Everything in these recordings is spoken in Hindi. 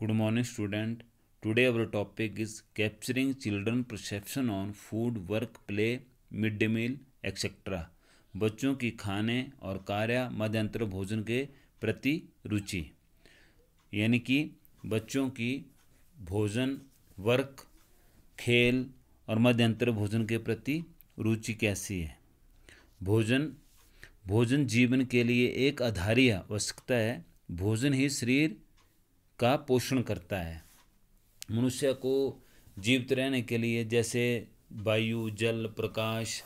good morning student today our topic is capturing children perception on food work play mid day meal etcetera बच्चों की खाने और कार्य मध्यंतर भोजन के प्रति रुचि यानी कि बच्चों की भोजन वर्क खेल और मध्यंतर भोजन के प्रति रुचि कैसी है भोजन भोजन जीवन के लिए एक आधारीय आवश्यकता है भोजन ही शरीर का पोषण करता है मनुष्य को जीवित रहने के लिए जैसे वायु जल प्रकाश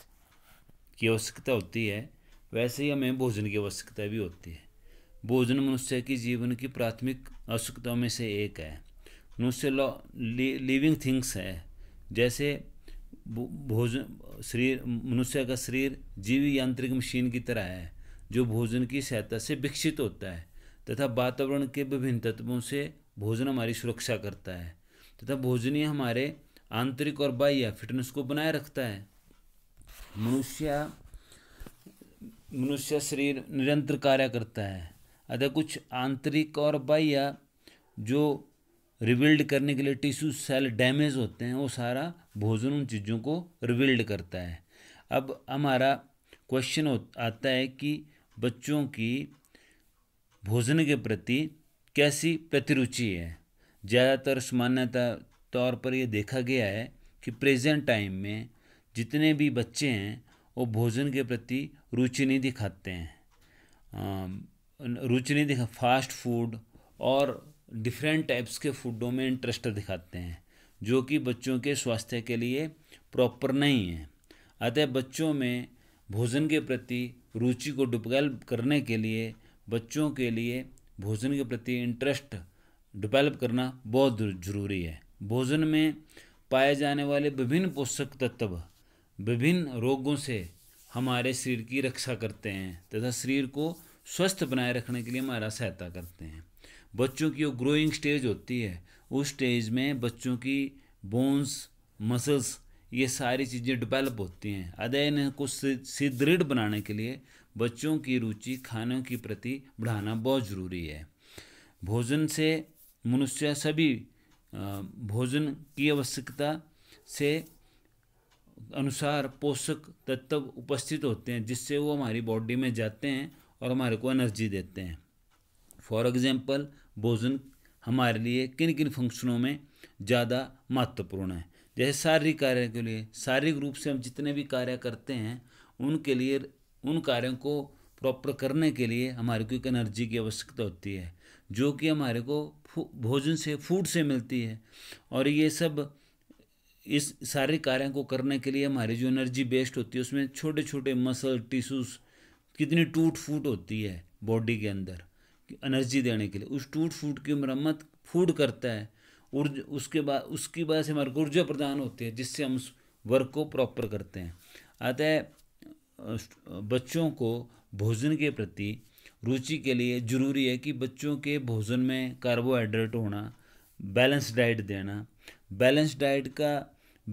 की आवश्यकता होती है वैसे ही हमें भोजन की आवश्यकता भी होती है भोजन मनुष्य की जीवन की प्राथमिक आवश्यकताओं में से एक है मनुष्य लि, लिविंग थिंग्स है जैसे भोजन शरीर मनुष्य का शरीर जीवी यांत्रिक मशीन की तरह है जो भोजन की सहायता से विकसित होता है तथा वातावरण के विभिन्न तत्वों से भोजन हमारी सुरक्षा करता है तथा ही हमारे आंतरिक और बाह्य फिटनेस को बनाए रखता है मनुष्य मनुष्य शरीर निरंतर कार्य करता है अतः कुछ आंतरिक और बाह्य जो रिबिल्ड करने के लिए टिश्यू सेल डैमेज होते हैं वो सारा भोजन उन चीज़ों को रिबिल्ड करता है अब हमारा क्वेश्चन आता है कि बच्चों की भोजन के प्रति कैसी प्रतिरुचि है ज़्यादातर सामान्यता तौर पर यह देखा गया है कि प्रेजेंट टाइम में जितने भी बच्चे हैं वो भोजन के प्रति रुचि नहीं दिखाते हैं रुचि नहीं दिखा फास्ट फूड और डिफरेंट टाइप्स के फूडों में इंटरेस्ट दिखाते हैं जो कि बच्चों के स्वास्थ्य के लिए प्रॉपर नहीं है अतः बच्चों में भोजन के प्रति रुचि को डिवेल्प करने के लिए बच्चों के लिए भोजन के प्रति इंटरेस्ट डेवलप करना बहुत जरूरी है भोजन में पाए जाने वाले विभिन्न पोषक तत्व विभिन्न रोगों से हमारे शरीर की रक्षा करते हैं तथा शरीर को स्वस्थ बनाए रखने के लिए हमारा सहायता करते हैं बच्चों की जो ग्रोइंग स्टेज होती है उस स्टेज में बच्चों की बोन्स मसल्स ये सारी चीज़ें डेवलप होती हैं अदय इनको सुदृढ़ बनाने के लिए बच्चों की रुचि खानों के प्रति बढ़ाना बहुत ज़रूरी है भोजन से मनुष्य सभी भोजन की आवश्यकता से अनुसार पोषक तत्व उपस्थित होते हैं जिससे वो हमारी बॉडी में जाते हैं और हमारे को एनर्जी देते हैं फॉर एग्ज़ाम्पल भोजन हमारे लिए किन किन फंक्शनों में ज़्यादा महत्वपूर्ण है जैसे शारीरिक कार्य के लिए शारीरिक रूप से हम जितने भी कार्य करते हैं उनके लिए उन कार्यों को प्रॉपर करने के लिए हमारे को एक एनर्जी की आवश्यकता होती है जो कि हमारे को भोजन से फूड से मिलती है और ये सब इस सारे कार्यों को करने के लिए हमारी जो एनर्जी बेस्ड होती है उसमें छोटे छोटे मसल टिश्यूज़ कितनी टूट फूट होती है बॉडी के अंदर एनर्जी देने के लिए उस टूट फूट की मरम्मत फूड करता है ऊर्जा उसके बाद उसकी वजह से हमारे को ऊर्जा प्रदान होती है जिससे हम वर्क को प्रॉपर करते हैं अतः बच्चों को भोजन के प्रति रुचि के लिए ज़रूरी है कि बच्चों के भोजन में कार्बोहाइड्रेट होना बैलेंस डाइट देना बैलेंस डाइट का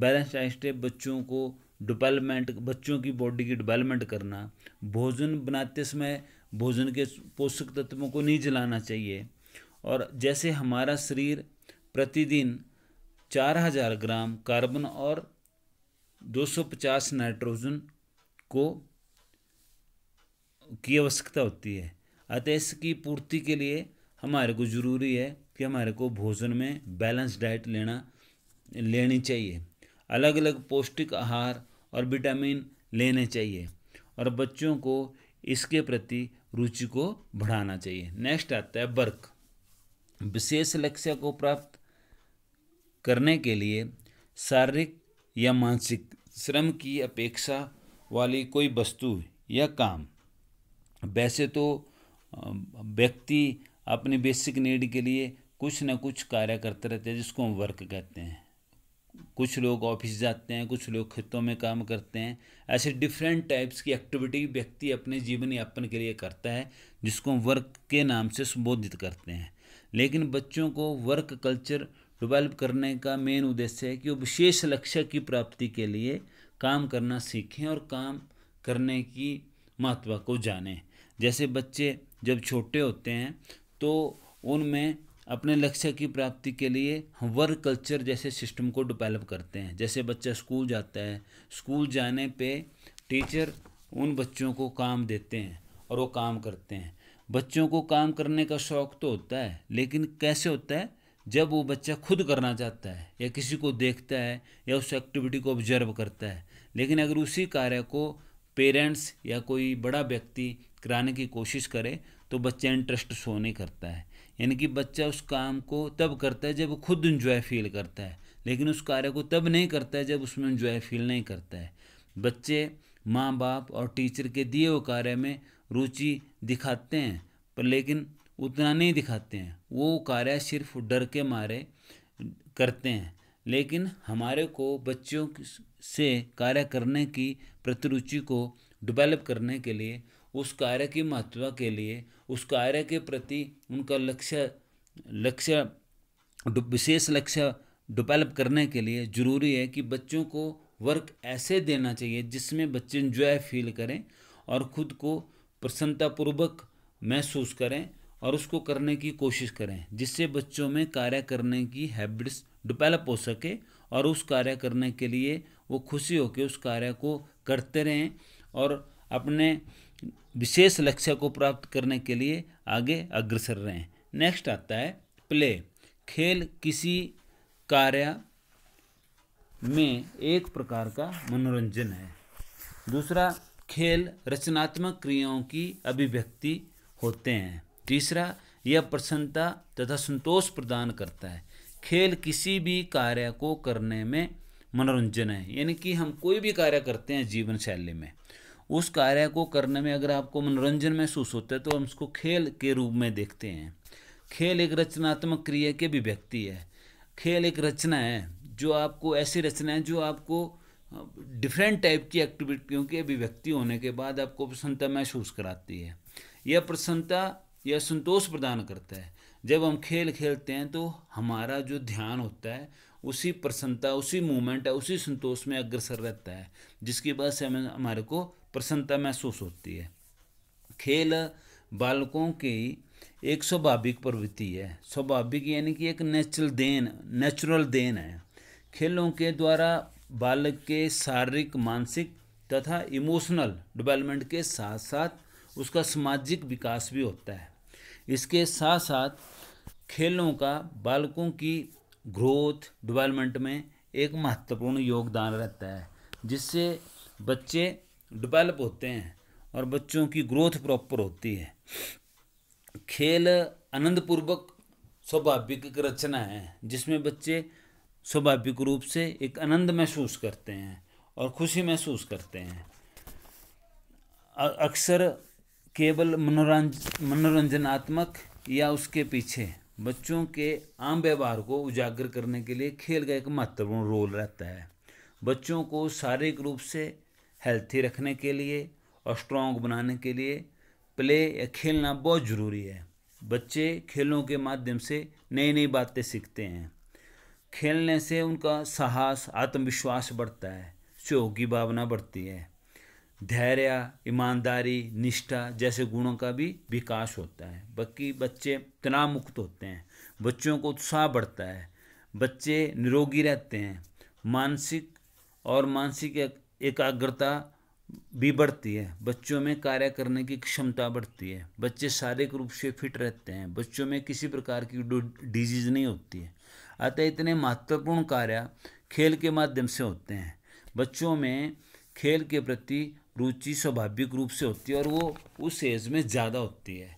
बैलेंस डाइट से बच्चों को डिवेलपमेंट बच्चों की बॉडी की डिवेलपमेंट करना भोजन बनाते समय भोजन के पोषक तत्वों को नहीं जलाना चाहिए और जैसे हमारा शरीर प्रतिदिन चार हजार ग्राम कार्बन और 250 नाइट्रोजन को की आवश्यकता होती है अतः इसकी पूर्ति के लिए हमारे को ज़रूरी है कि हमारे को भोजन में बैलेंस डाइट लेना लेनी चाहिए अलग अलग पौष्टिक आहार और विटामिन लेने चाहिए और बच्चों को इसके प्रति रुचि को बढ़ाना चाहिए नेक्स्ट आता है वर्क विशेष लक्ष्य को प्राप्त करने के लिए शारीरिक या मानसिक श्रम की अपेक्षा वाली कोई वस्तु या काम वैसे तो व्यक्ति अपनी बेसिक नीड के लिए कुछ ना कुछ कार्य करते रहते हैं जिसको हम वर्क कहते हैं कुछ लोग ऑफिस जाते हैं कुछ लोग खेतों में काम करते हैं ऐसे डिफरेंट टाइप्स की एक्टिविटी व्यक्ति अपने जीवन यापन के लिए करता है जिसको हम वर्क के नाम से संबोधित करते हैं लेकिन बच्चों को वर्क कल्चर डेवलप करने का मेन उद्देश्य है कि वो विशेष लक्ष्य की प्राप्ति के लिए काम करना सीखें और काम करने की महत्व को जानें जैसे बच्चे जब छोटे होते हैं तो उनमें अपने लक्ष्य की प्राप्ति के लिए हम वर्क कल्चर जैसे सिस्टम को डेवलप करते हैं जैसे बच्चा स्कूल जाता है स्कूल जाने पे टीचर उन बच्चों को काम देते हैं और वो काम करते हैं बच्चों को काम करने का शौक़ तो होता है लेकिन कैसे होता है जब वो बच्चा खुद करना चाहता है या किसी को देखता है या उस एक्टिविटी को ऑब्जर्व करता है लेकिन अगर उसी कार्य को पेरेंट्स या कोई बड़ा व्यक्ति कराने की कोशिश करे तो बच्चा इंटरेस्ट शो नहीं करता है यानी कि बच्चा उस काम को तब करता है जब वो खुद इन्जॉय फील करता है लेकिन उस कार्य को तब नहीं करता है जब उसमें इन्जॉय फील नहीं करता है बच्चे माँ बाप और टीचर के दिए हुए कार्य में रुचि दिखाते हैं पर लेकिन उतना नहीं दिखाते हैं वो कार्य सिर्फ डर के मारे करते हैं लेकिन हमारे को बच्चों से कार्य करने की प्रतिरुचि को डेवलप करने के लिए उस कार्य की महत्व के लिए उस कार्य के प्रति उनका लक्ष्य लक्ष्य विशेष लक्ष्य डेवलप करने के लिए ज़रूरी है कि बच्चों को वर्क ऐसे देना चाहिए जिसमें बच्चे इंजॉय फील करें और ख़ुद को प्रसन्नतापूर्वक महसूस करें और उसको करने की कोशिश करें जिससे बच्चों में कार्य करने की हैबिट्स डिवेलप हो सके और उस कार्य करने के लिए वो खुशी होकर उस कार्य को करते रहें और अपने विशेष लक्ष्य को प्राप्त करने के लिए आगे अग्रसर रहें नेक्स्ट आता है प्ले खेल किसी कार्य में एक प्रकार का मनोरंजन है दूसरा खेल रचनात्मक क्रियाओं की अभिव्यक्ति होते हैं तीसरा यह प्रसन्नता तथा संतोष प्रदान करता है खेल किसी भी कार्य को करने में मनोरंजन है यानी कि हम कोई भी कार्य करते हैं जीवन शैली में उस कार्य को करने में अगर आपको मनोरंजन महसूस होता है तो हम उसको खेल के रूप में देखते हैं खेल एक रचनात्मक क्रिया के अभिव्यक्ति है खेल एक रचना है जो आपको ऐसी रचना है जो आपको डिफरेंट टाइप की एक्टिविटियों के अभिव्यक्ति होने के बाद आपको प्रसन्नता महसूस कराती है यह प्रसन्नता या संतोष प्रदान करता है जब हम खेल खेलते हैं तो हमारा जो ध्यान होता है उसी प्रसन्नता उसी मूवमेंट है उसी संतोष में अग्रसर रहता है जिसकी वजह से हमें हमारे को प्रसन्नता महसूस होती है खेल बालकों की एक स्वाभाविक प्रवृत्ति है स्वाभाविक यानी कि एक नेचुरल देन नेचुरल देन है खेलों के द्वारा बालक के शारीरिक मानसिक तथा इमोशनल डेवलपमेंट के साथ साथ उसका सामाजिक विकास भी होता है इसके साथ साथ खेलों का बालकों की ग्रोथ डेवलपमेंट में एक महत्वपूर्ण योगदान रहता है जिससे बच्चे डेवलप होते हैं और बच्चों की ग्रोथ प्रॉपर होती है खेल आनंदपूर्वक स्वाभाविक रचना है जिसमें बच्चे स्वाभाविक रूप से एक आनंद महसूस करते हैं और खुशी महसूस करते हैं अक्सर केवल मनोरंज मनोरंजनात्मक या उसके पीछे बच्चों के आम व्यवहार को उजागर करने के लिए खेल का एक महत्वपूर्ण रोल रहता है बच्चों को शारीरिक रूप से हेल्थी रखने के लिए और स्ट्रॉन्ग बनाने के लिए प्ले या खेलना बहुत ज़रूरी है बच्चे खेलों के माध्यम से नई नई बातें सीखते हैं खेलने से उनका साहस आत्मविश्वास बढ़ता है शोक की भावना बढ़ती है धैर्य ईमानदारी निष्ठा जैसे गुणों का भी विकास होता है बाकी बच्चे तनाव मुक्त होते हैं बच्चों को उत्साह बढ़ता है बच्चे निरोगी रहते हैं मानसिक और मानसिक एकाग्रता भी बढ़ती है बच्चों में कार्य करने की क्षमता बढ़ती है बच्चे शारीरिक रूप से फिट रहते हैं बच्चों में किसी प्रकार की डिजीज नहीं होती है अतः इतने महत्वपूर्ण कार्य खेल के माध्यम से होते हैं बच्चों में खेल के प्रति रुचि स्वाभाविक रूप से होती है और वो उस एज में ज़्यादा होती है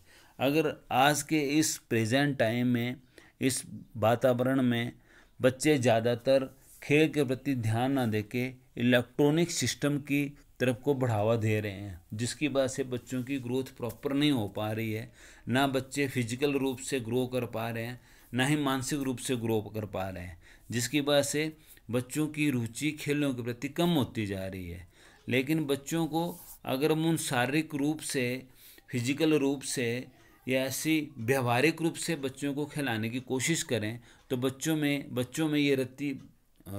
अगर आज के इस प्रेजेंट टाइम में इस वातावरण में बच्चे ज़्यादातर खेल के प्रति ध्यान ना देके इलेक्ट्रॉनिक सिस्टम की तरफ को बढ़ावा दे रहे हैं जिसकी वजह से बच्चों की ग्रोथ प्रॉपर नहीं हो पा रही है ना बच्चे फिजिकल रूप से ग्रो कर पा रहे हैं ना ही मानसिक रूप से ग्रो कर पा रहे हैं जिसकी वजह से बच्चों की रुचि खेलों के प्रति कम होती जा रही है लेकिन बच्चों को अगर हम उन शारीरिक रूप से फिजिकल रूप से या ऐसी व्यवहारिक रूप से बच्चों को खिलाने की कोशिश करें तो बच्चों में बच्चों में ये रति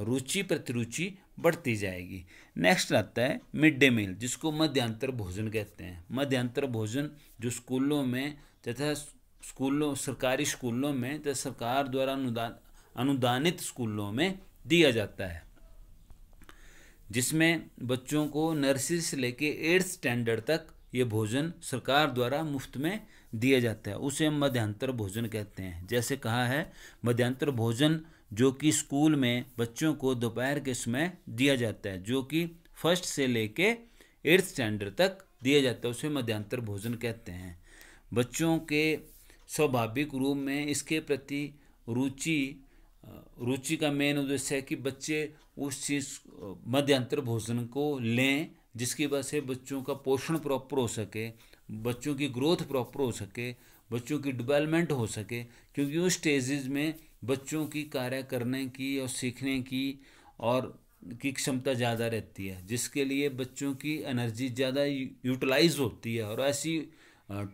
रुचि प्रतिरुचि बढ़ती जाएगी नेक्स्ट आता है मिड डे मील जिसको मध्यांतर भोजन कहते हैं मध्यांतर भोजन जो स्कूलों में तथा स्कूलों सरकारी स्कूलों में तथा सरकार द्वारा अनुदान अनुदानित स्कूलों में दिया जाता है जिसमें बच्चों को नर्सरी से लेके एट्थ स्टैंडर्ड तक ये भोजन सरकार द्वारा मुफ्त में दिया जाता है उसे हम मध्यांतर भोजन कहते हैं जैसे कहा है मध्यांतर भोजन जो कि स्कूल में बच्चों को दोपहर के समय दिया जाता है जो कि फर्स्ट से लेके एट्थ स्टैंडर्ड तक दिया जाता है उसे मध्यांतर भोजन कहते हैं बच्चों के स्वाभाविक रूप में इसके प्रति रुचि रुचि का मेन उद्देश्य है कि बच्चे उस चीज़ मध्यंतर भोजन को लें जिसकी वजह से बच्चों का पोषण प्रॉपर हो सके बच्चों की ग्रोथ प्रॉपर हो सके बच्चों की डेवलपमेंट हो सके क्योंकि उस स्टेजेस में बच्चों की कार्य करने की और सीखने की और की क्षमता ज़्यादा रहती है जिसके लिए बच्चों की एनर्जी ज़्यादा यूटिलाइज होती है और ऐसी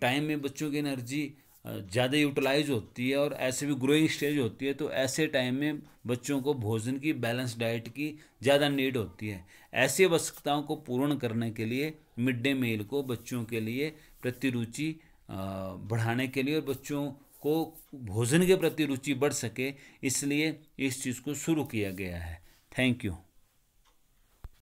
टाइम में बच्चों की एनर्जी ज़्यादा यूटिलाइज होती है और ऐसे भी ग्रोइंग स्टेज होती है तो ऐसे टाइम में बच्चों को भोजन की बैलेंस डाइट की ज़्यादा नीड होती है ऐसी आवश्यकताओं को पूर्ण करने के लिए मिड डे मील को बच्चों के लिए प्रतिरुचि बढ़ाने के लिए और बच्चों को भोजन के प्रति रुचि बढ़ सके इसलिए इस चीज़ को शुरू किया गया है थैंक यू